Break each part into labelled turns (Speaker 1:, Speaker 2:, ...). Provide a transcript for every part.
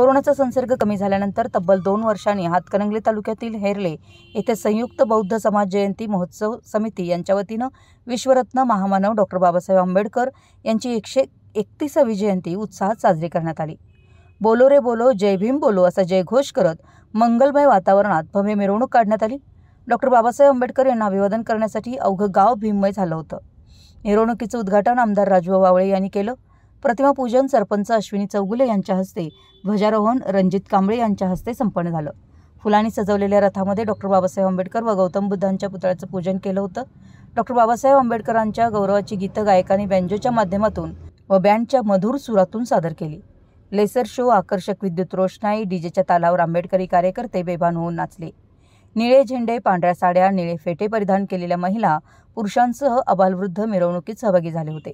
Speaker 1: कोरोनाचा संसर्ग कमी झाल्यानंतर तब्बल दोन वर्षांनी हातकणंगले तालुक्यातील हेरले येथे संयुक्त बौद्ध समाज जयंती महोत्सव समिती यांच्या वतीनं विश्वरत्न महामानव डॉक्टर बाबासाहेब आंबेडकर यांची एकशे एकतीसावी जयंती उत्साहात साजरी करण्यात आली बोलो रे बोलो जय भीम बोलो असा जयघोष करत मंगलमय वातावरणात भव्य मिरवणूक काढण्यात आली डॉक्टर बाबासाहेब आंबेडकर यांना अभिवादन करण्यासाठी अवघं गाव भीममय झालं होतं मिरवणुकीचं उद्घाटन आमदार राजू वावळे यांनी केलं प्रतिमापूजन सरपंच अश्विनी चौगुले यांच्या हस्ते ध्वजारोहण रणजित कांबळे यांच्या हस्ते संपन्न झालं फुलांनी सजवलेल्या रथामध्ये डॉक्टर बाबासाहेब आंबेडकर व गौतम बुद्धांच्या पुतळ्याचं पूजन केलं होतं डॉक्टर बाबासाहेब आंबेडकरांच्या गौरवाची गीतं गायकांनी बँजोच्या माध्यमातून व बँडच्या मधुर सुरातून सादर केली लेसर शो आकर्षक विद्युत रोषणाई डीजेच्या तालावर आंबेडकरी कार्यकर्ते बेभान होऊन नाचले निळे झेंडे पांढऱ्या साड्या निळे फेटे परिधान केलेल्या महिला पुरुषांसह अबालवृद्ध मिरवणुकीत सहभागी झाले होते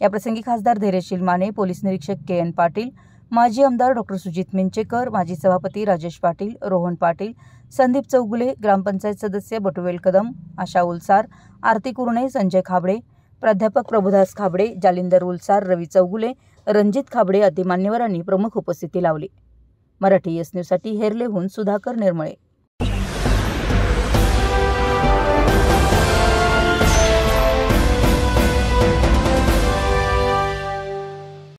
Speaker 1: याप्रसंगी खासदार धैर्यशील माने पोलीस निरीक्षक के एन पाटील माजी आमदार डॉक्टर सुजित मिंचेकर माजी सभापती राजेश पाटील रोहन पाटील संदीप चौगुले ग्रामपंचायत सदस्य बटुवेल कदम आशा उलसार आरती कुरणे संजय खाबडे प्राध्यापक प्रभुदास खाबडे जालिंदर उलसार रवी चौगुले रणजित खाबडे आदी मान्यवरांनी प्रमुख उपस्थिती लावली मराठी एस न्यूजसाठी हेरलेहून सुधाकर निर्मळे